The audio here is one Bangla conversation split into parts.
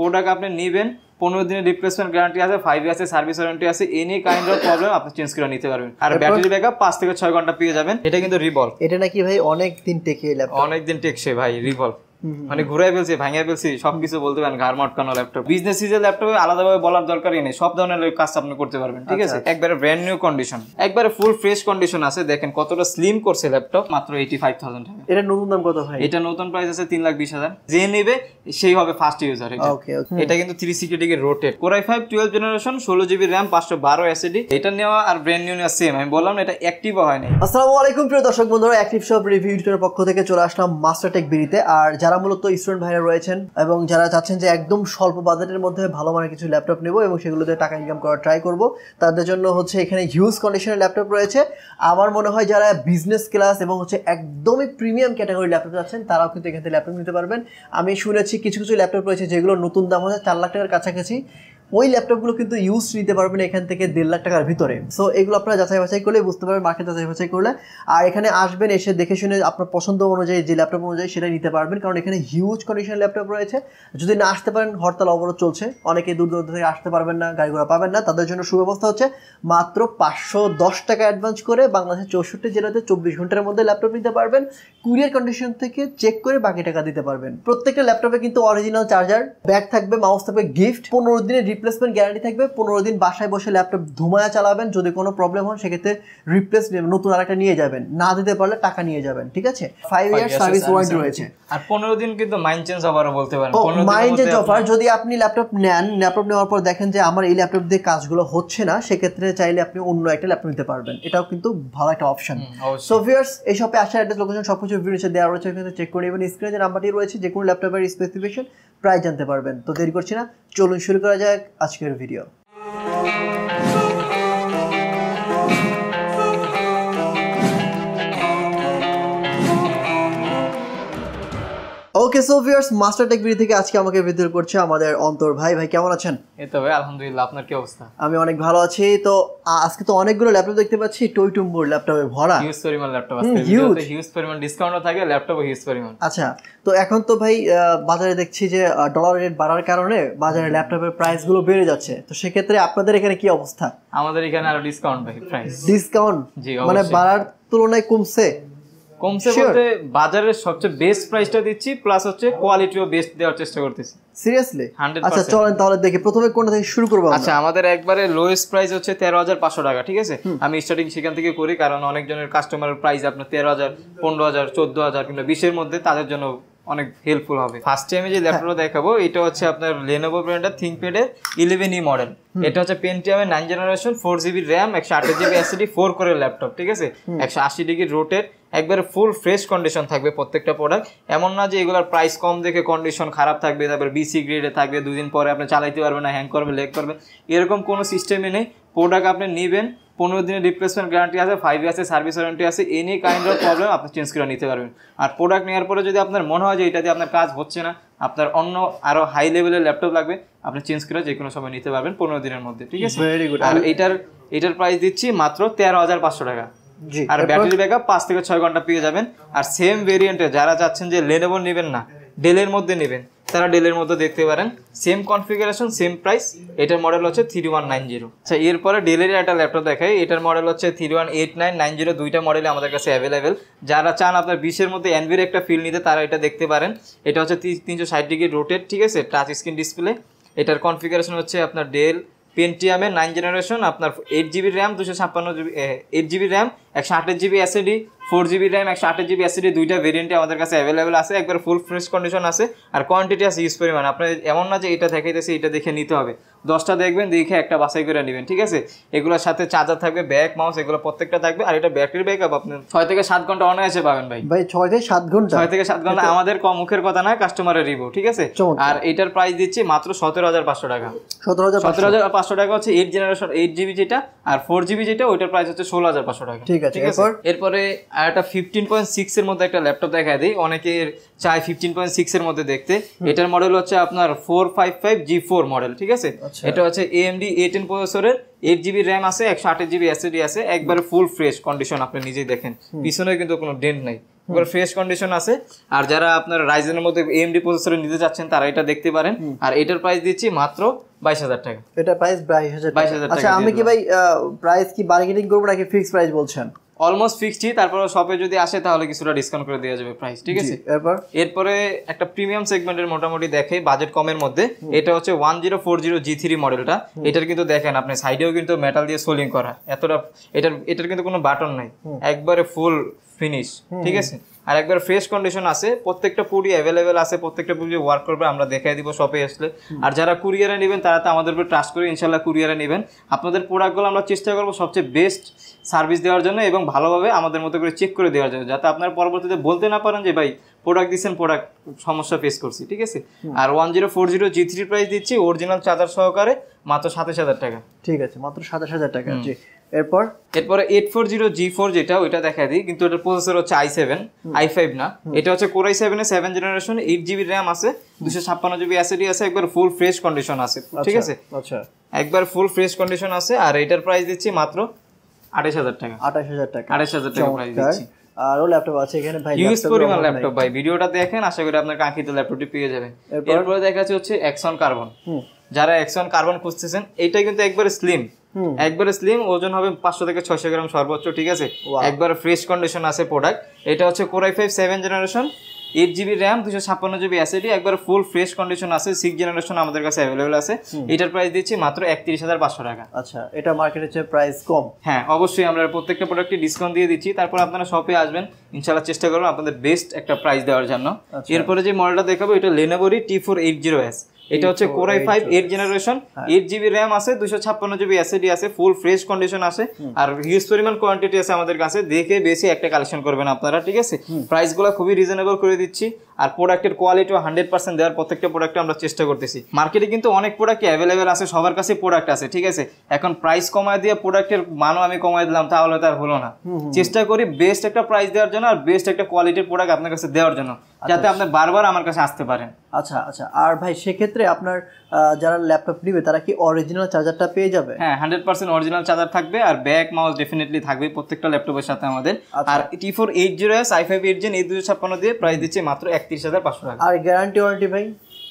প্রোডাক্ট আপনি নেবেন পনেরো দিনের রিপ্লেসমেন্ট গ্যারান্টি আছে ফাইভ ইয়ার্সের সার্ভিস ওয়ারেন্টি আছে এনি কাইন্ড অফ প্রবলেম আপনি চেঞ্জ করে নিতে পারবেন আর ব্যাটারি ব্যাকআপ পাঁচ থেকে ছয় ঘন্টা পেয়ে যাবেন এটা কিন্তু রিভলভ এটা নাকি ভাই অনেক দিন টেকে অনেক দিন টেকসে ভাই রিভলভ মানে ঘুরাই ফেলছি ভাঙিয়ে ফেলছি সবকিছু বলতে পারেন ঘাড় মটকানো ল্যাপটপ বিজনেস সিজের ল্যাপটপে আলাদাভাবে বলার দরকারই নেই সব ধরনের কাজ আপনি করতে পারবেন ঠিক আচ্ছা, আছে আচ্ছা। একবারে ব্র্যান্ড নিউ কন্ডিশন একবারে ফুল ফ্রেশ কন্ডিশন আছে দেখেন কতটা স্লিম করছে ল্যাপটপ মাত্র এইটি ফাইভ থাউজেন্ড টাকা এটা নতুন দাম কত ভাই এটা নতুন প্রাইস আছে তিন লাখ বিশ হাজার যে নেবে সেই হবে ফার্স্ট ইউজার এটা কিন্তু three sixty degree rotate core i five twelve generation ষোলো জিবি র্যাম পাঁচশো বারো এসএডি এটা নেওয়া আর ব্র্যান্ড নিউ নেওয়া সেম আমি বললাম এটা অ্যাক্টিভ হয় নাই আসসালামু আলাইকুম প্রিয় দর্শক বন্ধুরা অ্যাক্টিভ শপ রিভিউ পক্ষ থেকে চলে আসলাম মাস্টারটেক বিরিতে আর যারা যারা মূলত স্টুডেন্ট ভাইরা রয়েছেন এবং যারা চাচ্ছেন যে একদম স্বল্প বাজেটের মধ্যে ভালো মানের কিছু ল্যাপটপ নেব এবং সেগুলোতে টাকা ইনকাম করার ট্রাই করব তাদের জন্য হচ্ছে এখানে হিউজ কন্ডিশনের ল্যাপটপ রয়েছে আমার মনে হয় যারা বিজনেস ক্লাস এবং হচ্ছে একদমই প্রিমিয়াম ক্যাটাগরি ল্যাপটপ চাচ্ছেন তারাও কিন্তু এখান থেকে ল্যাপটপ নিতে পারবেন আমি শুনেছি কিছু কিছু ল্যাপটপ রয়েছে যেগুলো নতুন দাম হচ্ছে চার লাখ টাকার কাছাকাছি ওই ল্যাপটপগুলো কিন্তু ইউজ নিতে পারবেন এখান থেকে দেড় লাখ টাকার ভিতরে সো এগুলো আপনারা যাচাই বাছাই করলে বুঝতে পারবেন মার্কেট যাচাই বাছাই করলে আর এখানে আসবেন এসে দেখে শুনে আপনার পছন্দ অনুযায়ী যে ল্যাপটপ অনুযায়ী সেটা নিতে পারবেন কারণ এখানে হিউজ কন্ডিশন ল্যাপটপ রয়েছে যদি না আসতে পারেন হরতাল অবরোধ চলছে অনেকে দূর দূরান্ত থেকে আসতে পারবেন না গাড়ি ঘোড়া পাবেন না তাদের জন্য সুব্যবস্থা হচ্ছে মাত্র পাঁচশো দশ টাকা অ্যাডভান্স করে বাংলাদেশের চৌষট্টি জেলাতে চব্বিশ ঘন্টার মধ্যে ল্যাপটপ নিতে পারবেন কুরিয়ার কন্ডিশন থেকে চেক করে বাকি টাকা দিতে পারবেন প্রত্যেকটা ল্যাপটপে কিন্তু অরিজিনাল চার্জার ব্যাগ থাকবে মাউস থাকবে গিফট পনেরো দিনের রিপ্লেসমেন্ট গ্যারান্টি থাকবে পনেরো দিন বাসায় বসে ল্যাপটপ ধুমায়া চালাবেন যদি কোনো প্রবলেম হয় সেক্ষেত্রে রিপ্লেস নতুন আরেকটা নিয়ে যাবেন না দিতে পারলে টাকা নিয়ে যাবেন ঠিক আছে ফাইভ ইয়ার সার্ভিস ওয়ারেন্টি রয়েছে আর পনেরো দিন কিন্তু মাইন্ড চেঞ্জ অফারও বলতে পারেন মাইন্ড চেঞ্জ অফার যদি আপনি ল্যাপটপ নেন ল্যাপটপ নেওয়ার পর দেখেন যে আমার এই ল্যাপটপ দিয়ে কাজগুলো হচ্ছে না সেক্ষেত্রে চাইলে আপনি অন্য একটা ল্যাপটপ নিতে পারবেন এটাও কিন্তু ভালো একটা অপশন সো ভিউয়ার্স এই শপে আসার অ্যাড্রেস লোকেশন সবকিছু যে ভিডিওতে দেওয়া রয়েছে এখানে চেক করে নেবেন স্ক্রিনে যে নাম্বারটি রয়েছে যে কোনো ল্যাপটপের স্পেসিফিকেশন প্রায় জানতে পারবেন তো দেরি করছি না চলুন শুরু করা যাক আজকের video okay so viewers master tech video থেকে আজকে আমাকে ভিতর করছে আমাদের অন্তর ভাই ভাই কেমন আছেন এই তো ভাই আলহামদুলিল্লাহ আপনার কি অবস্থা আমি অনেক ভালো আছি তো আজকে তো অনেকগুলো ল্যাপটপ দেখতে পাচ্ছি টয় টুম বোর্ড ল্যাপটপে ভরা হিউজ পরিমাণ ল্যাপটপ আছে হিউজ হিউজ পরিমাণ ডিসকাউন্টও থাকে ল্যাপটপও হিউজ পরিমাণ আচ্ছা তো এখন তো ভাই বাজারে দেখছি যে ডলার রেট বাড়ার কারণে বাজারে ল্যাপটপের প্রাইস গুলো বেড়ে যাচ্ছে তো সেই ক্ষেত্রে আপনাদের এখানে কি অবস্থা আমাদের এখানে আরো ডিসকাউন্ট ভাই প্রাইস ডিসকাউন্ট মানে বাড়ার তুলনায় কমছে কমছে বলতে বাজারের সবচেয়ে বেস্ট প্রাইসটা দিচ্ছি প্লাস হচ্ছে কোয়ালিটিও বেস্ট দেওয়ার চেষ্টা করতেছি সিরিয়াসলি আচ্ছা চলেন তাহলে দেখি প্রথমে কোনটা থেকে শুরু করবো আচ্ছা আমাদের একবারে লোয়েস্ট প্রাইস হচ্ছে তেরো হাজার পাঁচশো টাকা ঠিক আছে আমি স্টার্টিং সেখান থেকে করি কারণ অনেকজনের কাস্টমারের প্রাইস আপনার তেরো হাজার পনেরো হাজার চোদ্দো হাজার কিংবা বিশের মধ্যে তাদের জন্য অনেক হেল্পফুল হবে ফার্স্ট টাইমে যে ল্যাপটপটা দেখাবো এটা হচ্ছে আপনার লেনোভো ব্র্যান্ডের থিঙ্কপ্যাডের ইলেভেন ই মডেল এটা হচ্ছে পেন্টিয়ামের nine generation four GB RAM একশো আঠাশ জিবি এসএডি ফোর করে ল্যাপটপ ঠিক আছে একশো আশি ডিগ্রি রোটের একবারে ফুল ফ্রেশ কন্ডিশন থাকবে প্রত্যেকটা প্রোডাক্ট এমন না যে এগুলোর প্রাইস কম দেখে কন্ডিশন খারাপ থাকবে তারপরে বিসি গ্রেডে থাকবে দুদিন পরে আপনি চালাইতে পারবেন না হ্যাং করবে লেগ করবে এরকম কোনো সিস্টেমই নেই প্রোডাক্ট আপনি নেবেন পনেরো দিনের রিপ্লেসমেন্ট গ্যারান্টি আছে ফাইভ ইয়ার্সের সার্ভিস ওয়ারেন্টি আছে এনি কাইন্ড অফ প্রবলেম আপনি চেঞ্জ করে নিতে পারবেন আর প্রোডাক্ট নেওয়ার পরে যদি আপনার মনে হয় যে এটাতে আপনার কাজ হচ্ছে না আপনার অন্য আরও হাই লেভেলের ল্যাপটপ লাগবে আপনি চেঞ্জ করে যে কোনো সময় নিতে পারবেন পনেরো দিনের মধ্যে ঠিক আছে ভেরি গুড আর এটার এটার প্রাইস দিচ্ছি মাত্র তেরো হাজার পাঁচশো টাকা আর ব্যাটারি ব্যাকআপ পাঁচ থেকে ছয় ঘন্টা পেয়ে যাবেন আর সেম ভেরিয়েন্টে যারা চাচ্ছেন যে লেনোভো নেবেন না ডেলের মধ্যে নেবেন তারা ডেলের মধ্যে দেখতে পারেন সেম কনফিগারেশন সেম প্রাইস এটার মডেল হচ্ছে থ্রি ওয়ান নাইন জিরো আচ্ছা এরপরে ডেলের একটা ল্যাপটপ দেখাই এটার মডেল হচ্ছে three one eight nine nine zero দুইটা মডেলে আমাদের কাছে অ্যাভেলেবেল যারা চান আপনার বিশের মধ্যে এনভির একটা ফিল নিতে তারা এটা দেখতে পারেন এটা হচ্ছে তিনশো ষাট ডিগ্রি রোটেট ঠিক আছে টাচ স্ক্রিন ডিসপ্লে এটার কনফিগারেশন হচ্ছে আপনার ডেল পেন্টিয়ামের নাইন জেনারেশন আপনার এইট জিবি র্যাম দুশো ছাপ্পান্ন জিবি এইট জিবি র্যাম একশো আঠাশ GB SSD four GB RAM একশো আঠাশ জিবি এসিডি দুইটা ভেরিয়েন্টে আমাদের কাছে অ্যাভেলেবেল আছে একবার ফুল ফ্রেশ কন্ডিশন আছে আর কোয়ান্টিটি আছে ইউজ পরিমাণ আপনার এমন না যে এটা দেখাইতেছে এটা দেখে নিতে হবে দশটা দেখবেন দেখে একটা বাছাই করে নেবেন ঠিক আছে এগুলোর সাথে চার্জার থাকবে ব্যাক মাউস এগুলো প্রত্যেকটা থাকবে আর এটা ব্যাটারি ব্যাক আপ আপনি ছয় থেকে সাত ঘন্টা অনায়াসে পাবেন ভাই ভাই ছয় থেকে সাত ঘন্টা ছয় থেকে সাত ঘন্টা আমাদের কম মুখের কথা না কাস্টমারের রিভিউ ঠিক আছে আর এটার প্রাইস দিচ্ছি মাত্র সতেরো হাজার পাঁচশো টাকা সতেরো হাজার সতেরো হাজার পাঁচশো টাকা হচ্ছে এইট জেনারেশন এইট জিবি যেটা আর ফোর জিবি যেটা ওইটার প্রাইস হচ্ছে ষোলো হাজার পাঁচশো টাকা ঠিক ঠিক আছে এরপর এরপরে একটা 15.6 এর মধ্যে একটা ল্যাপটপ দেখা দেই অনেকে চায় ফিফটিন পয়েন্ট সিক্স এর মধ্যে দেখতে এটার মডেল হচ্ছে আপনার four five five G four model ঠিক আছে আচ্ছা। এটা হচ্ছে AMD এ টেন প্রসেসরের এইট জিবি র্যাম আছে একশো আঠাশ জিবি এসএডি আছে একবারে ফুল ফ্রেশ কন্ডিশন আপনি নিজেই দেখেন পিছনে কিন্তু কোনো ডেন্ট নাই ওগুলো ফ্রেশ কন্ডিশন আছে আর যারা আপনার রাইজেনের মধ্যে এমডি প্রসেসর নিতে চাচ্ছেন তারা এটা দেখতে পারেন আর এটার প্রাইস দিচ্ছি মাত্র বাইশ হাজার টাকা এটা প্রাইস বাইশ হাজার বাইশ হাজার আচ্ছা আমি কি ভাই প্রাইস কি বার্গেনিং করবো নাকি ফিক্সড প্রাইস বলছেন অলমোস্ট ফিক্সড তারপরে শপে যদি আসে তাহলে কিছুটা ডিসকাউন্ট করে দেওয়া যাবে প্রাইস ঠিক আছে এরপর এরপরে একটা প্রিমিয়াম সেগমেন্টের মোটামুটি দেখে বাজেট কমের মধ্যে এটা হচ্ছে one zero four zero G three মডেলটা এটার কিন্তু দেখেন আপনি সাইডেও কিন্তু মেটাল দিয়ে সোলিং করা এতটা এটার এটার কিন্তু কোনো বাটন নাই একবারে ফুল ফিনিশ ঠিক আছে আর একবার ফ্রেশ কন্ডিশন আছে প্রত্যেকটা পুরি অ্যাভেলেবেল আছে প্রত্যেকটা পুরি ওয়ার্ক করবে আমরা দেখাই দিব শপে আসলে আর যারা কুরিয়ারে নেবেন তারা তো আমাদের উপর ট্রাস্ট করে ইনশাল্লাহ কুরিয়ারে নেবেন আপনাদের প্রোডাক্টগুলো আমরা চেষ্টা করবো সবচেয়ে বেস্ট সার্ভিস দেওয়ার জন্য এবং ভালোভাবে আমাদের মতো করে চেক করে দেওয়ার জন্য যাতে আপনারা পরবর্তীতে বলতে না পারেন যে ভাই প্রোডাক্ট দিচ্ছেন প্রোডাক্ট সমস্যা ফেস করছি ঠিক আছে আর one zero four zero G three price দিচ্ছি অরিজিনাল চার্জার সহকারে মাত্র সাতাশ হাজার টাকা ঠিক আছে মাত্র সাতাশ হাজার টাকা জি এরপর এরপরে eight four zero G four যেটা ওইটা দেখা দিই কিন্তু এটার প্রসেসর হচ্ছে আই সেভেন আই ফাইভ না এটা হচ্ছে কোরাই সেভেনের seven generation eight GB RAM আছে দুশো ছাপ্পান্ন জিবি অ্যাসিডি আছে একবার ফুল ফ্রেশ কন্ডিশন আছে আচ্ছা, ঠিক আছে আচ্ছা একবার ফুল ফ্রেশ কন্ডিশন আছে আর এটার প্রাইস দিচ্ছি মাত্র আঠাশ হাজার টাকা আঠাশ হাজার টাকা আঠাশ হাজার টাকা প্রাইস দিচ্ছি আরও ল্যাপটপ আছে এখানে ভাই ইউজ পরিমাণ ল্যাপটপ ভাই ভিডিওটা দেখেন আশা করি আপনার কাঙ্ক্ষিত ল্যাপটপটি পেয়ে যাবেন এরপরে দেখা যাচ্ছে হচ্ছে অ্যাকশন কার্বন যারা এক্সন কার্বন খুঁজতেছেন এটা কিন্তু একবার স্লিম একবারে স্লিম ওজন হবে পাঁচশো থেকে ছয়শো গ্রাম সর্বোচ্চ ঠিক আছে একবার ফ্রেশ কন্ডিশন আছে প্রোডাক্ট এটা হচ্ছে core i five seven generation eight GB RAM দুশো ছাপ্পান্ন জিবি এসএডি একবার ফুল ফ্রেশ কন্ডিশন আছে সিক্স জেনারেশন আমাদের কাছে অ্যাভেলেবেল আছে এটার প্রাইস দিচ্ছি মাত্র একত্রিশ হাজার পাঁচশো টাকা আচ্ছা এটা মার্কেট হচ্ছে প্রাইস কম হ্যাঁ অবশ্যই আমরা প্রত্যেকটা প্রোডাক্টে ডিসকাউন্ট দিয়ে দিচ্ছি তারপর আপনারা শপে আসবেন ইনশাল্লাহ চেষ্টা করবেন আপনাদের বেস্ট একটা প্রাইস দেওয়ার জন্য আচ্ছা। এরপরে যে মডেলটা দেখাবো এটা লেনোভোরি T four eight zero S এটা হচ্ছে core I five eight generation eight GB RAM আছে দুশো ছাপ্পান্ন জিবি এসএডি আছে ফুল ফ্রেশ কন্ডিশন আছে আর হিউজ পরিমাণ কোয়ান্টিটি আছে আমাদের কাছে দেখে বেশি একটা কালেকশন করবেন আপনারা ঠিক আছে প্রাইসগুলো খুবই রিজনেবল করে দিচ্ছি আর প্রোডাক্টের কোয়ালিটিও হান্ড্রেড পার্সেন্ট দেওয়ার প্রত্যেকটা প্রোডাক্টে আমরা চেষ্টা করতেছি মার্কেটে কিন্তু অনেক প্রোডাক্ট অ্যাভেলেবেল আছে সবার কাছে প্রোডাক্ট আছে ঠিক আছে এখন প্রাইস কমায় দিয়ে প্রোডাক্টের মানও আমি কমায় দিলাম তাহলে তার হলো না চেষ্টা করি বেস্ট একটা প্রাইস দেওয়ার জন্য আর বেস্ট একটা কোয়ালিটির প্রোডাক্ট আপনার কাছে দেওয়ার জন্য আচ্ছা। যাতে আপনি বারবার আমার কাছে আসতে পারেন আচ্ছা আচ্ছা আর ভাই সেক্ষেত্রে আপনার যারা ল্যাপটপ নিবে তারা কি অরিজিনাল চার্জারটা পেয়ে যাবে হ্যাঁ হান্ড্রেড পার্সেন্ট অরিজিনাল চার্জার থাকবে আর ব্যাক মাউস ডেফিনেটলি থাকবে প্রত্যেকটা ল্যাপটপের সাথে আমাদের আচ্ছা। আর T four eight zero S I five eight gen এই দুশো ছাপ্পান্ন দিয়ে প্রাইস দিচ্ছে মাত্র একত্রিশ হাজার পাঁচশো টাকা আর গ্যারান্টি ওয়ারেন্টি ভাই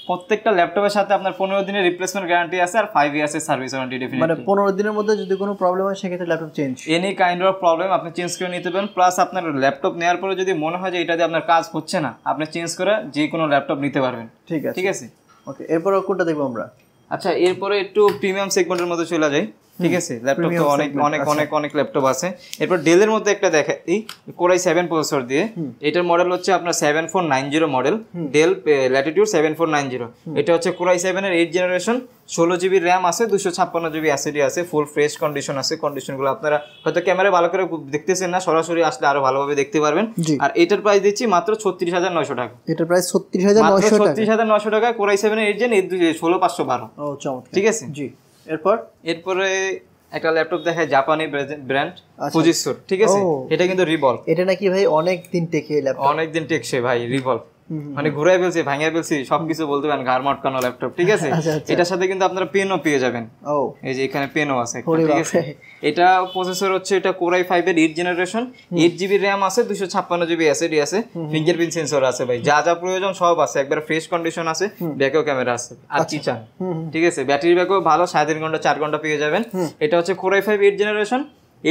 প্রত্যেকটা ল্যাপটপের সাথে আপনার পনেরো দিনের রিপ্লেসমেন্ট গ্যারান্টি আছে আর ফাইভ এর সার্ভিস ওয়ারেন্টি ডেফিনেটলি মানে পনেরো দিনের মধ্যে যদি কোনো প্রবলেম হয় সেক্ষেত্রে laptop change any kind of problem আপনি চেঞ্জ করে নিতে পারেন প্লাস আপনার ল্যাপটপ নেওয়ার পরে যদি মনে হয় যে এটা দিয়ে আপনার কাজ হচ্ছে না আপনি চেঞ্জ করে যে কোনো ল্যাপটপ নিতে পারবেন ঠিক আছে ঠিক আছে ওকে এরপরে কোনটা দেখবো আমরা আচ্ছা এরপরে একটু প্রিমিয়াম সেগমেন্টের মধ্যে চলে যাই ঠিক আছে ল্যাপটপ তো আচ্ছা। অনেক অনেক অনেক অনেক ল্যাপটপ আছে এরপর ডেলের মধ্যে একটা দেখা এই কোরাই সেভেন প্রসেসর দিয়ে এটার মডেল হচ্ছে আপনার seven four nine zero model Dell Latitude seven four nine zero এটা হচ্ছে কোরাই এইট জেনারেশন ষোলো জিবি র্যাম আছে দুশো ছাপ্পান্ন জিবি অ্যাসিডি আছে ফুল ফ্রেশ কন্ডিশন আছে কন্ডিশনগুলো আপনারা হয়তো ক্যামেরা ভালো করে দেখতেছেন না সরাসরি আসলে আরো ভালোভাবে দেখতে পারবেন আর এটার প্রাইস দিচ্ছি মাত্র ছত্রিশ হাজার নয়শো টাকা এটার প্রাইস ছত্রিশ হাজার ছত্রিশ হাজার নয়শো টাকা কোরাই সেভেন এইট জেন ষোলো পাঁচশো বারো ঠিক আছে জি এরপর এরপরে একটা ল্যাপটপ দেখে জাপানি ব্র্যান্ড ফুজিসুর আচ্ছা। ঠিক আছে এটা কিন্তু রিভলভ এটা নাকি ভাই অনেক দিন টেকে ল্যাপটপ অনেক দিন টেকসে ভাই রিভলভ মানে ঘুরে ফেলছি ভাঙিয়ে ফেলছি সবকিছু বলতে পারেন ঘাড় মটকানো ল্যাপটপ ঠিক আছে আচ্ছা, আচ্ছা। এটার সাথে কিন্তু আপনারা পেনও পেয়ে যাবেন এই যে এখানে পেনও আছে ঠিক আছে এটা প্রসেসর হচ্ছে এটা কোরাই ফাইভ এর eight generation eight GB RAM আছে দুশো ছাপ্পান্ন জিবি এসএডি আছে ফিঙ্গারপ্রিন্ট সেন্সর আছে ভাই যা যা প্রয়োজন সব আছে একবার ফ্রেশ কন্ডিশন আছে ব্যাকেও ক্যামেরা আছে আর আচ্ছা। কি চান ঠিক আছে ব্যাটারি ব্যাকও ভালো সাড়ে তিন ঘন্টা চার ঘন্টা পেয়ে যাবেন এটা হচ্ছে core i five eight generation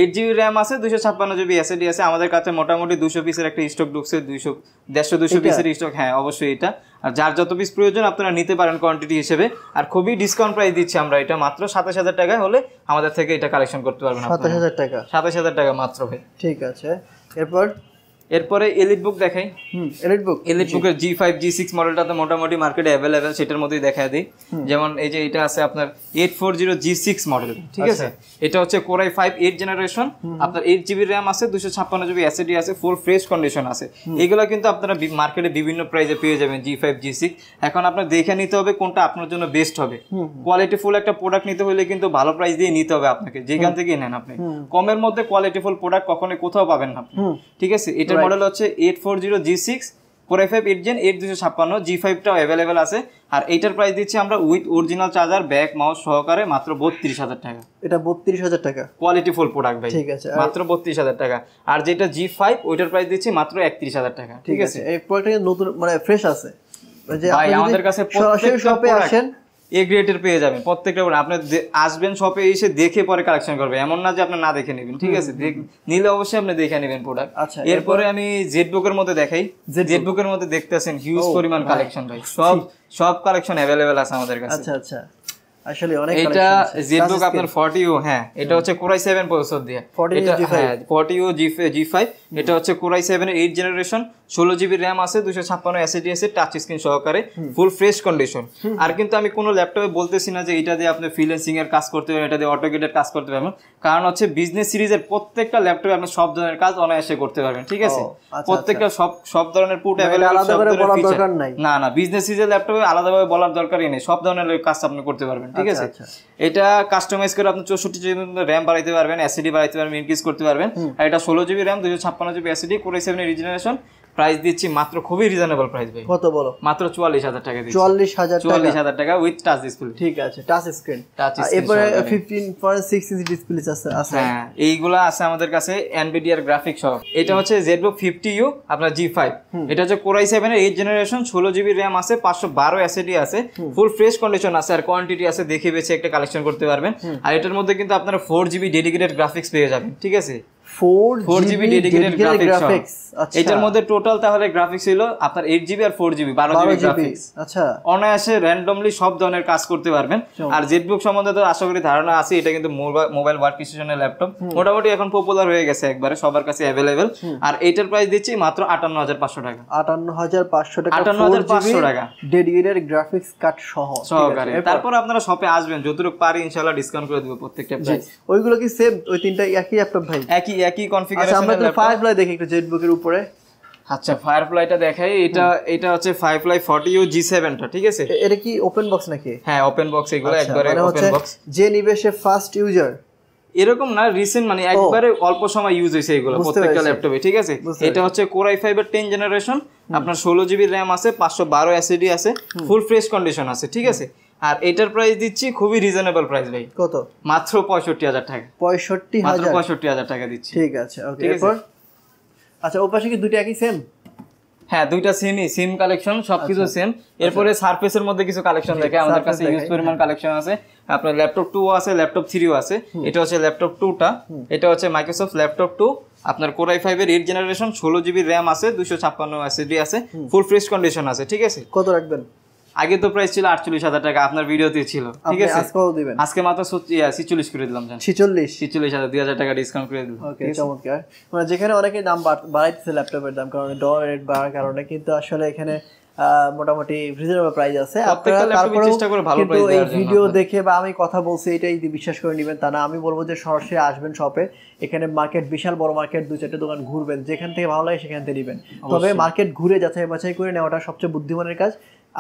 eight GB RAM আছে দুশো ছাপ্পান্ন জিবি এসএডি আছে আমাদের কাছে মোটামুটি দুশো পিসের একটা স্টক ঢুকছে দুইশো দেড়শো দুশো পিসের স্টক হ্যাঁ অবশ্যই এটা আর যার যত পিস প্রয়োজন আপনারা নিতে পারেন কোয়ান্টিটি হিসেবে আর খুবই ডিসকাউন্ট প্রাইস দিচ্ছি আমরা এটা মাত্র সাতাশ হাজার টাকা হলে আমাদের থেকে এটা কালেকশন করতে পারবেন সাতাশ হাজার টাকা সাতাশ হাজার টাকা মাত্র ভাই ঠিক আছে এরপর এরপরে এলিট বুক দেখাই হুম এলিট বুক এলিট বুকের জি ফাইভ জি সিক্স মডেলটা তো মোটামুটি মার্কেটে অ্যাভেলেবেল সেটার মধ্যেই দেখা দিই যেমন এই যে এটা আছে আপনার eight four zero G six model ঠিক আচ্ছা। আছে এটা হচ্ছে কোরাই ফাইভ এইট জেনারেশন আপনার এইট জিবি র্যাম আছে দুশো ছাপ্পান্ন জিবি অ্যাসিডি আছে ফুল ফ্রেশ কন্ডিশন আছে এগুলো কিন্তু আপনারা মার্কেটে বিভিন্ন প্রাইজে পেয়ে যাবেন জি ফাইভ জি সিক্স এখন আপনার দেখে নিতে হবে কোনটা আপনার জন্য বেস্ট হবে কোয়ালিটি ফুল একটা প্রোডাক্ট নিতে হলে কিন্তু ভালো প্রাইস দিয়ে নিতে হবে আপনাকে যেখান থেকে নেন আপনি কমের মধ্যে কোয়ালিটি ফুল প্রোডাক্ট কখনোই কোথাও পাবেন না আপনি ঠিক আছে এটা মডেল হচ্ছে eight four zero G six four F F eight gen eight দুশো ছাপ্পান্ন জি ফাইভটাও অ্যাভেলেবেল আছে আর এইটার প্রাইস দিচ্ছি আমরা with original charger bag mouse সহকারে মাত্র বত্রিশ হাজার টাকা এটা বত্রিশ হাজার টাকা কোয়ালিটি ফুল প্রোডাক্ট ভাই ঠিক আছে মাত্র বত্রিশ হাজার টাকা আর যেটা জি ফাইভ ওইটার প্রাইস দিচ্ছি মাত্র একত্রিশ হাজার টাকা ঠিক আছে এই প্রোডাক্টটা নতুন মানে ফ্রেশ আছে মানে যে আমাদের কাছে সরাসরি শপে আসেন এ গ্রেডের পেয়ে যাবেন প্রত্যেকটা আপনি আসবেন শপে এসে দেখে পরে কালেকশন করবে এমন না যে আপনি না দেখে নেবেন ঠিক আছে নিলে অবশ্যই আপনি দেখে নেবেন প্রোডাক্ট আচ্ছা এরপরে আমি জেড বুকের মধ্যে দেখাই জেড বুকের মধ্যে দেখতেছেন হিউজ পরিমাণ কালেকশন ভাই সব সব কালেকশন অ্যাভেলেবেল আছে আমাদের কাছে আচ্ছা আচ্ছা আসলে অনেক এটা জেডবুক আপনার 40 হ্যাঁ এটা হচ্ছে কোরাই 7 প্রসেসর দিয়ে এটা হ্যাঁ, এটা হচ্ছে কোরাই 7 এর 8 জেনারেশন 16 জিবি র্যাম আছে 256 এসএসডি আছে টাচ স্ক্রিন সহকারে ফুল ফ্রেশ কন্ডিশন আর কিন্তু আমি কোনো ল্যাপটপে বলতেছি না যে এটা দিয়ে আপনি ফ্রিল্যান্সিং এর কাজ করতে পারবেন এটা দিয়ে অটোকেটের কাজ করতে পারবেন কারণ হচ্ছে বিজনেস সিরিজের প্রত্যেকটা ল্যাপটপে আপনি সব ধরনের কাজ অনায়াসে করতে পারবেন ঠিক আছে আচ্ছা, আচ্ছা। প্রত্যেকটা সব সব ধরনের পুট अवेलेबल না না বিজনেস সিরিজের ল্যাপটপে আলাদাভাবে বলার দরকারই নেই সব ধরনের কাজ আপনি করতে পারবেন পারবেন ঠিক আচ্ছা, আছে আচ্ছা। এটা কাস্টমাইজ করে আপনি চৌষট্টি জিবি র্যাম বাড়াইতে পারবেন এসিডি বাড়াইতে পারবেন ইনক্রিজ করতে পারবেন আর এটা ষোলো জিবি র্যাম দুশো ছাপ্পান্ন জিবি এসিডি করে সেভেন রিজেনারেশন প্রাইস দিচ্ছি মাত্র খুবই রিজনেবল প্রাইস ভাই কত বলো মাত্র টাকা দিচ্ছি টাকা উইথ টাচ ডিসপ্লে ঠিক আছে টাচ স্ক্রিন টাচ এরপরে ইঞ্চি ডিসপ্লে আছে হ্যাঁ এইগুলা আছে আমাদের কাছে গ্রাফিক সহ এটা হচ্ছে ফিফটি ইউ আপনার ফাইভ এটা হচ্ছে কোরাই সেভেন এর জেনারেশন ষোলো জিবি র্যাম আছে বারো SSD আছে ফুল ফ্রেশ কন্ডিশন আছে আর কোয়ান্টিটি আছে দেখে বেছে একটা কালেকশন করতে পারবেন আর এটার মধ্যে কিন্তু আপনারা ফোর জিবি ডেডিকেটেড গ্রাফিক্স পেয়ে যাবেন ঠিক আছে টাকা টাকা গ্রাফিক্স সহ সহকারে তারপর আপনারা শপে আসবেন যতটুক পারি ইনশাল্লাহ ডিসকাউন্ট করে দেবো প্রত্যেকটা ওইগুলো কি সেম ওই তিনটা একই ল্যাপটপ ভাই একই একই কনফিগারেশন আচ্ছা, আমরা তো ফায়ারফ্লাই দেখি একটু জেটবুকের উপরে আচ্ছা ফায়ারফ্লাইটা দেখাই এটা এটা হচ্ছে ফায়ারফ্লাই 40 ও টা ঠিক আছে এটা কি ওপেন বক্স নাকি হ্যাঁ ওপেন বক্স এগুলো আচ্ছা, একবারে ওপেন মানে বক্স যে নিবেশে ফার্স্ট ইউজার এরকম না রিসেন্ট মানে একবারে অল্প সময় ইউজ হয়েছে এগুলো প্রত্যেকটা ল্যাপটপে ঠিক আছে এটা হচ্ছে কোর কোরাই ফাইভের টেন জেনারেশন আপনার ষোলো জিবি র্যাম আছে পাঁচশো বারো অ্যাসিডি আছে ফুল ফ্রেশ কন্ডিশন আছে ঠিক আছে আর এটার প্রাইস দিচ্ছি খুবই রিজনেবল প্রাইস ভাই কত মাত্র পঁয়ষট্টি হাজার টাকা পঁয়ষট্টি মাত্র পঁয়ষট্টি হাজার টাকা দিচ্ছি ঠিক আছে ওকে এরপর আচ্ছা ওপাশে কি দুইটা একই সেম হ্যাঁ দুইটা সিমই সিম কালেকশন সবকিছু সেম আচ্ছা, আচ্ছা। এরপরে সারফেসের মধ্যে কিছু কালেকশন থাকে আমাদের কাছে ইউজ পরিমাণ কালেকশন আছে আপনার ল্যাপটপ টু আছে ল্যাপটপ থ্রিও আছে এটা হচ্ছে ল্যাপটপ টুটা এটা হচ্ছে মাইক্রোসফট ল্যাপটপ টু আপনার কোরাই ফাইভ এর এইট জেনারেশন ষোলো জিবি র্যাম আছে দুশো ছাপ্পান্ন এসএসডি আছে ফুল ফ্রেশ কন্ডিশন আছে ঠিক আছে কত রাখবেন আগে তো প্রাইস ছিল আটচল্লিশ হাজার টাকা আপনার ভিডিওতে ছিল ঠিক আছে আজকেও দিবেন আজকে মাত্র ছিচল্লিশ করে দিলাম ছিচল্লিশ ছিচল্লিশ হাজার দুই হাজার টাকা ডিসকাউন্ট করে দিলাম ওকে চমৎকার মানে যেখানে অনেকে দাম বাড়াইতেছে ল্যাপটপের দাম কারণ ডলার রেট বাড়ার কারণে কিন্তু আসলে এখানে মোটামুটি রিজনেবল প্রাইস আছে ভিডিও দেখে বা আমি কথা বলছি এটাই বিশ্বাস করে নেবেন তা না আমি বলবো যে সরাসরি আসবেন শপে এখানে মার্কেট বিশাল বড় মার্কেট দু চারটে দোকান ঘুরবেন যেখান থেকে ভালো লাগে সেখান থেকে নেবেন তবে মার্কেট ঘুরে যাচাই বাছাই করে নেওয়াটা সবচেয়ে বুদ্ধিমানের কাজ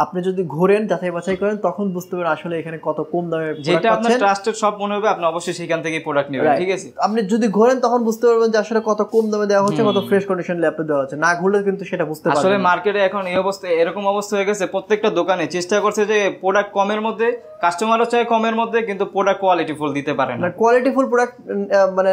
আপনি যদি ঘোরেন যাচাই বাছাই করেন তখন বুঝতে পারেন আসলে এখানে কত কম দামে যেটা আপনার ট্রাস্টেড সব মনে হবে আপনি অবশ্যই সেখান থেকে প্রোডাক্ট নেবেন ঠিক আছে আপনি যদি ঘোরেন তখন বুঝতে পারবেন যে আসলে কত কম দামে দেওয়া হচ্ছে কত ফ্রেশ কন্ডিশন ল্যাপটপ দেওয়া হচ্ছে না ঘুরলে কিন্তু সেটা বুঝতে পারবেন আসলে মার্কেটে এখন এই অবস্থা এরকম অবস্থা হয়ে গেছে প্রত্যেকটা দোকানে চেষ্টা করছে যে প্রোডাক্ট কমের মধ্যে কাস্টমারও চায় কমের মধ্যে কিন্তু প্রোডাক্ট কোয়ালিটি ফুল দিতে পারে না কোয়ালিটি ফুল প্রোডাক্ট মানে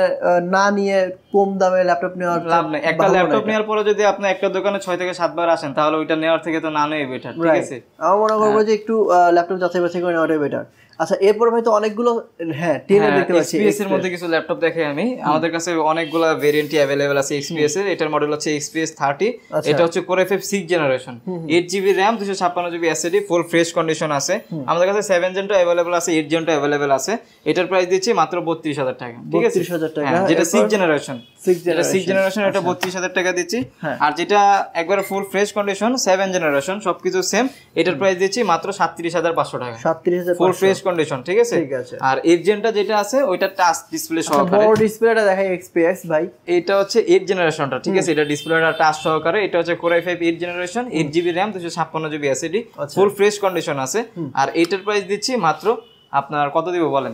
না নিয়ে কম দামে ল্যাপটপ নেওয়ার লাভ নেই একটা ল্যাপটপ নেওয়ার পরে যদি আপনি একটা দোকানে ছয় থেকে সাতবার আসেন তাহলে ওইটা নেওয়ার থেকে তো না নেই বেটার ঠিক আছে আছে আমার মনে করবো হ্যাঁ। যে একটু ল্যাপটপ যাচাই বাছাই করে নেওয়াটাই বেটার আচ্ছা এরপর ভাই তো অনেকগুলো হ্যাঁ টেনে হ্যাঁ, দেখতে পাচ্ছি এক্সপিএস এর মধ্যে কিছু ল্যাপটপ দেখে আমি আমাদের কাছে অনেকগুলো ভেরিয়েন্টই अवेलेबल আছে এক্সপিএস এর এটার মডেল হচ্ছে এক্সপিএস আচ্ছা। 30 এটা হচ্ছে core FF 6 generation 8 GB RAM 256 GB SSD full fresh condition আছে আমাদের কাছে 7 জেন তো अवेलेबल আছে 8 জেন তো अवेलेबल আছে এটার প্রাইস দিচ্ছি মাত্র 32000 টাকা ঠিক আছে 32000 টাকা হ্যাঁ, যেটা 6 জেনারেশন 6 জেনারেশন 6 জেনারেশন এটা 32000 আচ্ছা। টাকা দিচ্ছি আর যেটা একবার ফুল ফ্রেশ কন্ডিশন 7 জেনারেশন সবকিছু সেম এটার প্রাইস দিচ্ছি মাত্র সাতত্রিশ হাজার পাঁচশো টাকা ফুল ফ্রেশ কন্ডিশন ঠিক আছে আর এর জেনটা যেটা আছে ওইটা টাচ আচ্ছা, ডিসপ্লে সহকারে ডিসপ্লেটা দেখাই এক্সপিএস ভাই এটা হচ্ছে এইট জেনারেশনটা ঠিক আছে এটা ডিসপ্লেটা টাচ সহকারে এটা হচ্ছে core i five eight generation eight GB RAM দুশো ছাপ্পান্ন GB SSD full fresh condition আছে আর এটার প্রাইস দিচ্ছি মাত্র আপনার কত দিব বলেন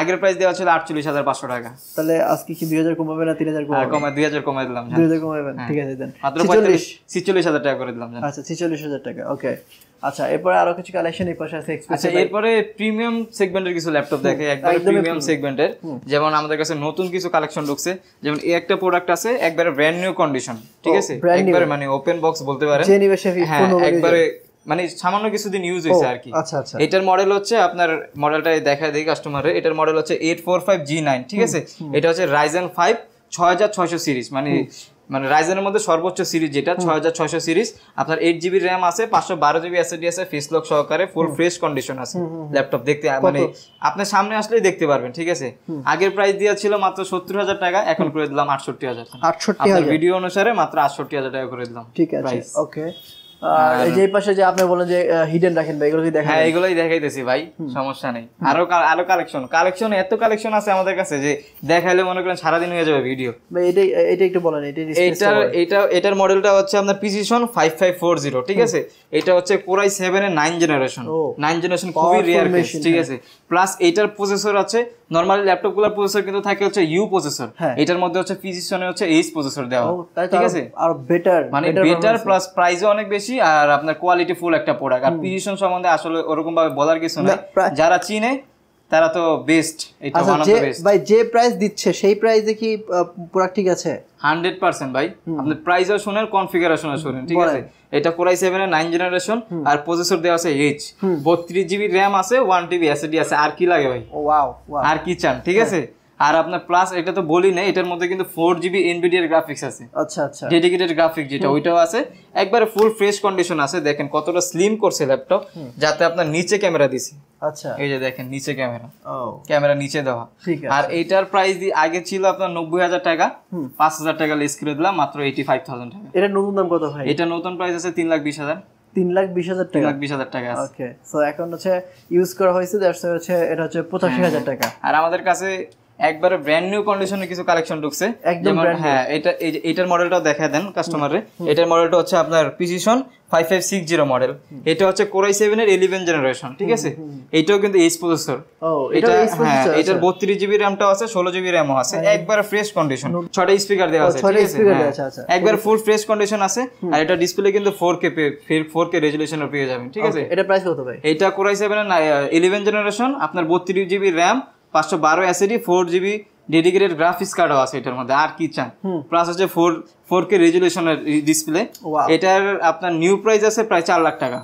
আগের প্রাইস দেওয়া ছিল আটচল্লিশ হাজার পাঁচশো টাকা তাহলে আজকে কি দুই হাজার কমাবে না তিন হাজার হ্যাঁ, কমাবে দুই হাজার কমাই দিলাম দুই হাজার কমাবেন হ্যাঁ। ঠিক আছে দেন মাত্র পঁয়তাল্লিশ ছিচল্লিশ হাজার টাকা করে দিলাম আচ্ছা ছিচল্লিশ হাজার টাকা ওকে আচ্ছা এরপরে আরো কিছু কালেকশন এই পাশে আছে আচ্ছা এরপরে প্রিমিয়াম সেগমেন্টের কিছু ল্যাপটপ দেখে একবারে প্রিমিয়াম সেগমেন্টের যেমন আমাদের কাছে নতুন কিছু কালেকশন ঢুকছে যেমন এই একটা প্রোডাক্ট আছে একবারে ব্র্যান্ড নিউ কন্ডিশন ঠিক আছে একবারে মানে ওপেন বক্স বলতে পারেন হ্যাঁ একবারে মানে সামান্য কিছুদিন ইউজ হয়েছে আর কি আচ্ছা, আচ্ছা। এটার মডেল হচ্ছে আপনার মডেলটা দেখায় দেই কাস্টমারে এটার মডেল হচ্ছে eight four five G nine ঠিক আছে এটা হচ্ছে রাইজেন ফাইভ ছয় হাজার ছয়শো সিরিজ মানে মানে রাইজেনের মধ্যে সর্বোচ্চ সিরিজ যেটা ছয় হাজার ছয়শো সিরিজ আপনার এইট জিবি র্যাম আছে পাঁচশো বারো জিবি এসএডি আছে ফেসলক সহকারে ফুল ফ্রেশ কন্ডিশন আছে ল্যাপটপ দেখতে মানে আপনার সামনে আসলেই দেখতে পারবেন ঠিক আছে আগের প্রাইস দেওয়া ছিল মাত্র সত্তর হাজার টাকা এখন করে দিলাম আটষট্টি হাজার আটষট্টি ভিডিও অনুসারে মাত্র আটষট্টি হাজার টাকা করে দিলাম ঠিক আছে ওকে আর যে পাশে যে আপনি বলেন যে হিডেন রাখেন ভাই এগুলো কি দেখেন হ্যাঁ দেখাইতেছি ভাই সমস্যা নেই আরো আরো কালেকশন কালেকশন এত কালেকশন আছে আমাদের কাছে যে দেখাইলে মনে করেন হয়ে যাবে ভিডিও ভাই এটা এটা একটু বলেন এটা এটা এটার মডেলটা হচ্ছে আপনার 5540 ঠিক আছে এটা হচ্ছে কোরাই 7 এর 9 জেনারেশন 9 জেনারেশন খুবই রিয়ার কেস ঠিক হ্যাঁ। আছে প্লাস এটার প্রসেসর আছে প্রসেসর কিন্তু থাকে হচ্ছে ইউ প্রসেসর হ্যাঁ। এটার মধ্যে হচ্ছে প্রিসিশনে হচ্ছে এইচ প্রসেসর দেওয়া ঠিক আছে আর বেটার মানে বেটার প্লাস প্রাইসও অনেক বেশি দিচ্ছি আর আপনার কোয়ালিটি ফুল একটা প্রোডাক্ট আর পজিশন সম্বন্ধে আসলে ওরকম ভাবে বলার কিছু না যারা চিনে তারা তো বেস্ট এটা ওয়ান অফ দ্য বেস্ট ভাই যে প্রাইস দিচ্ছে সেই প্রাইসে কি প্রোডাক্ট ঠিক আছে 100% ভাই আপনি প্রাইসও শুনেন কনফিগারেশনও শুনেন ঠিক আছে এটা কোরাই 7 এর 9 জেনারেশন আর প্রসেসর দেওয়া আছে এইচ 32 জিবি র‍্যাম আছে 1 টিবি এসএসডি আছে আর কি লাগে ভাই ওয়াও আর কি চান ঠিক হ্যাঁ। আছে আর আপনার প্লাস এটা তো বলি না এটার মধ্যে কিন্তু ফোর জিবি গ্রাফিক্স আছে আচ্ছা আচ্ছা ডেডিকেটেড গ্রাফিক্স যেটা ওইটাও আছে একবারে ফুল ফ্রেশ কন্ডিশন আছে দেখেন কতটা স্লিম করছে ল্যাপটপ যাতে আপনার নিচে ক্যামেরা দিছে আচ্ছা এই যে দেখেন নিচে ক্যামেরা ক্যামেরা নিচে দেওয়া আর এটার প্রাইস আগে ছিল আপনার নব্বই হাজার টাকা পাঁচ হাজার টাকা লেস করে দিলাম মাত্র এইটি ফাইভ থাউজেন্ড টাকা এটা নতুন দাম কত ভাই এটা নতুন প্রাইস আছে তিন লাখ বিশ হাজার তিন লাখ বিশ হাজার টাকা লাখ বিশ হাজার টাকা ওকে সো এখন হচ্ছে ইউজ করা হয়েছে হচ্ছে এটা হচ্ছে পঁচাশি হ্যাঁ। হাজার টাকা আর আমাদের কাছে একবারে ব্র্যান্ড নিউ কন্ডিশনের কিছু কালেকশন ঢুকছে একদম হ্যাঁ এটা এটার মডেলটা দেখা দেন কাস্টমারে এটার মডেলটা হচ্ছে আপনার precision five five six zero model এটা হচ্ছে কোরাই ইলেভেন জেনারেশন ঠিক আছে এটাও কিন্তু এইচ প্রসেসর এটা হ্যাঁ এটার বত্রিশ জিবি র্যামটাও আছে ষোলো জিবি র্যামও আছে একবার ফ্রেশ কন্ডিশন ছটা স্পিকার দেওয়া আছে একবার ফুল ফ্রেশ কন্ডিশন আছে আর এটা ডিসপ্লে কিন্তু ফোর কে ফোর কে রেজুলেশনের পেয়ে যাবেন ঠিক আছে এটা প্রাইস কত ভাই এটা কোরাই ইলেভেন জেনারেশন আপনার বত্রিশ জিবি র্যাম পাঁচশো বারো SSD four GB dedicated graphics কার্ডও আছে এটার মধ্যে আর কি চান প্লাস হচ্ছে ফোর ফোর কে রেজুলেশনের ডিসপ্লে এটার আপনার নিউ প্রাইস আছে প্রায় চার লাখ টাকা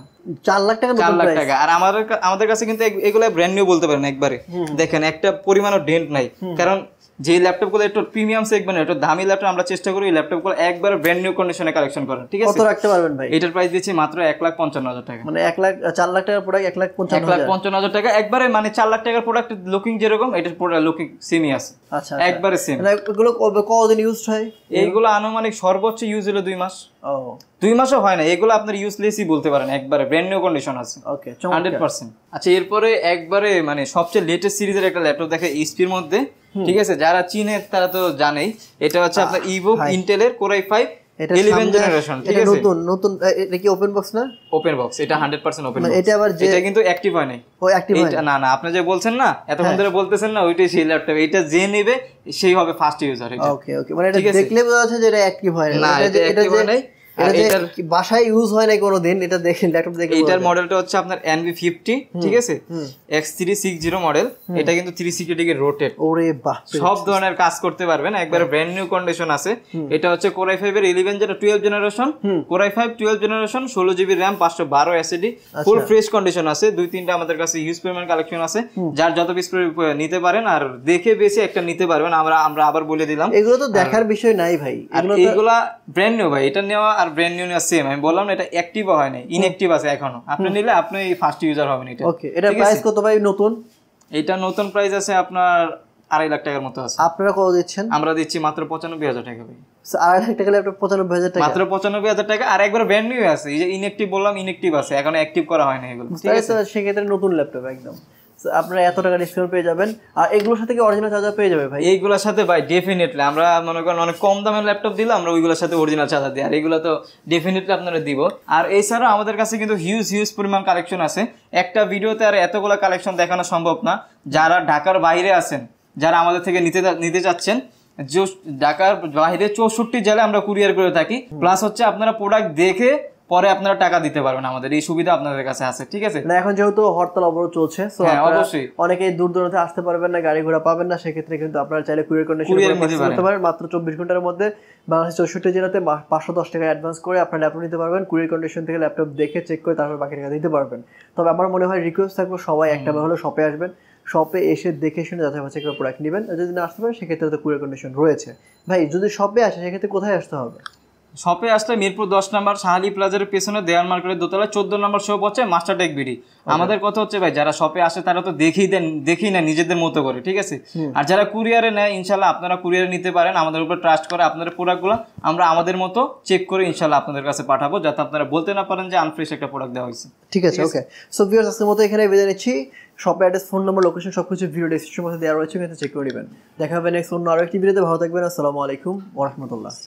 চার লাখ টাকা চার লাখ টাকা আর আমাদের আমাদের কাছে কিন্তু এগুলো ব্র্যান্ড নিউ বলতে পারেন একবারে দেখেন একটা পরিমাণও ডেন্ট নাই কারণ যে ল্যাপটপগুলো একটু প্রিমিয়াম সেগমেন্ট একটু দামি ল্যাপটপ আমরা চেষ্টা করি ল্যাপটপগুলো একবার ব্র্যান্ড নিউ কন্ডিশনে কালেকশন করেন ঠিক আছে কত রাখতে পারবেন ভাই এটার প্রাইস দিচ্ছি মাত্র এক লাখ 55 হাজার টাকা মানে 1 লাখ চার লাখ টাকার প্রোডাক্ট এক লাখ 1 লাখ পঞ্চান্ন হাজার টাকা একবারে মানে চার লাখ টাকার প্রোডাক্ট লুকিং যেরকম এটার প্রোডাক্ট লুকিং সেমই আছে আচ্ছা, আচ্ছা। একবারে সেম মানে এগুলো কতদিন ইউজ হয় এইগুলো আনুমানিক সর্বোচ্চ ইউজ হলো দুই মাস ও দুই মাসও হয় না এগুলো আপনার ইউজলেসই বলতে পারেন একবারে ব্র্যান্ড নিউ কন্ডিশন আছে ওকে 100% আচ্ছা এরপরে একবারে মানে সবচেয়ে লেটেস্ট সিরিজের একটা ল্যাপটপ দেখে এইচপির মধ্যে ঠিক আছে যারা চীনের তারা তো জানেই এটা হচ্ছে আপনার ইভোক ইন্টেলের core i five open box open এটা আবার কিন্তু অ্যাক্টিভ হয় না না আপনি যে বলছেন না এতক্ষণ হ্যাঁ। ধরে বলতেছেন না ওইটাই সেই ল্যাপটপ যে নেবে হবে ফার্স্ট ইউজার ওকে ওকে দেখলে বাসায় ইউজ হয় কোনোদিন এটা দেখেন ল্যাপটপ দেখে এটার মডেলটা হচ্ছে আপনার ফিফটি ঠিক আছে X three six zero model এটা কিন্তু থ্রি ডিগ্রি রোটেট ওরে বাহ সব ধরনের কাজ করতে পারবেন একবারে ব্র্যান্ড নিউ কন্ডিশন আছে এটা হচ্ছে কোরাই ফাইভ এর ইলেভেন যেটা twelve generation core i five twelve generation ষোলো জিবি র্যাম পাঁচশো বারো এসিডি ফুল ফ্রেশ কন্ডিশন আছে দুই তিনটা আমাদের কাছে ইউজ পেমেন্ট কালেকশন আছে যার যত পিস নিতে পারেন আর দেখে বেশি একটা নিতে পারবেন আমরা আমরা আবার বলে দিলাম এগুলো তো দেখার বিষয় নাই ভাই এগুলা ব্র্যান্ড নিউ ভাই এটা নেওয়া আর আর ব্র্যান্ড নিউ না সেম আমি বললাম এটা অ্যাক্টিভও হয় না ইনঅ্যাক্টিভ আছে এখনো আপনি নিলে আপনি ফার্স্ট ইউজার হবেন এটা ওকে এটা প্রাইস কত ভাই নতুন এটা নতুন প্রাইস আছে আপনার আড়াই লাখ টাকার মতো আছে আপনারা কত দিচ্ছেন আমরা দিচ্ছি মাত্র পঁচানব্বই হাজার টাকা ভাই আড়াই লাখ টাকা আপনার পঁচানব্বই হাজার টাকা মাত্র পঁচানব্বই হাজার টাকা আর একবার ব্র্যান্ড নিউ আছে এই যে ইনঅ্যাক্টিভ বললাম ইনঅ্যাক্টিভ আছে এখন অ্যাক্টিভ করা হয় না এগুলো ঠিক আছে সেক্ষেত্রে নতুন ল্যাপটপ একদম আপনারা এত টাকা ডিসকাউন্ট পেয়ে যাবেন আর এগুলোর সাথে কি অরিজিনাল চার্জার পেয়ে যাবে ভাই এইগুলোর সাথে ভাই ডেফিনেটলি আমরা মনে করেন অনেক কম দামের ল্যাপটপ দিলে আমরা ওইগুলোর সাথে অরিজিনাল চার্জার দিই আর এগুলো তো ডেফিনেটলি আপনারা দিব আর এছাড়াও আমাদের কাছে কিন্তু হিউজ হিউজ পরিমাণ কালেকশন আছে একটা ভিডিওতে আর এতগুলো কালেকশন দেখানো সম্ভব না যারা ঢাকার বাইরে আছেন যারা আমাদের থেকে নিতে নিতে চাচ্ছেন ঢাকার বাইরে চৌষট্টি জেলায় আমরা কুরিয়ার করে থাকি প্লাস হচ্ছে আপনারা প্রোডাক্ট দেখে পরে আপনারা টাকা দিতে পারবেন আমাদের এই সুবিধা আপনাদের কাছে আছে ঠিক আছে না এখন যেহেতু হরতাল অবরোধ চলছে সো হ্যাঁ, অবশ্যই অনেকে দূর দূরান্তে আসতে পারবেন না গাড়ি ঘোড়া পাবেন না সেক্ষেত্রে কিন্তু আপনারা চাইলে কুরিয়ার কন্ডিশন করতে পারেন মাত্র চব্বিশ ঘন্টার মধ্যে বাংলাদেশ চৌষট্টি জেলাতে পাঁচশো দশ টাকা অ্যাডভান্স করে আপনার ল্যাপটপ নিতে পারবেন কুরিয়ার কন্ডিশন থেকে ল্যাপটপ দেখে চেক করে তারপর বাকি টাকা দিতে পারবেন তবে আমার মনে হয় রিকোয়েস্ট থাকবে সবাই একটা ভালো শপে আসবেন শপে এসে দেখে শুনে যাচাই বাছাই করে প্রোডাক্ট নেবেন যদি না আসতে পারেন সেক্ষেত্রে তো কুরিয়ার কন্ডিশন রয়েছে ভাই যদি শপে আসে সেক্ষেত্রে কোথায় আসতে হবে শপে আসলে মিরপুর দশ নম্বর শাহালি প্লাজার পেছনে দেয়াল মার্কেটের দোতলা চোদ্দ নম্বর শপ হচ্ছে মাস্টার টেক বিডি আমাদের কথা হচ্ছে ভাই যারা শপে আসে তারা তো দেখেই দেন দেখেই না নিজেদের মতো করে ঠিক আছে আর যারা কুরিয়ারে নেয় ইনশাল্লাহ আপনারা কুরিয়ারে নিতে পারেন আমাদের উপর ট্রাস্ট করে আপনাদের প্রোডাক্টগুলো আমরা আমাদের মতো চেক করে ইনশাল্লাহ আপনাদের কাছে পাঠাবো যাতে আপনারা বলতে না পারেন যে আনফ্রেশ একটা প্রোডাক্ট দেওয়া হয়েছে ঠিক আছে ওকে সো ভিউ আজকের মতো এখানে বেঁধে নিচ্ছি শপে অ্যাড্রেস ফোন নম্বর লোকেশন সব কিছু ভিডিও ডিসক্রিপশন মধ্যে দেওয়া রয়েছে চেক করে নেবেন দেখা হবে নেক্সট অন্য আরও একটি ভিডিওতে ভালো থাকবেন আসসালামু আলাইকুম ওরহমতুল্লাহ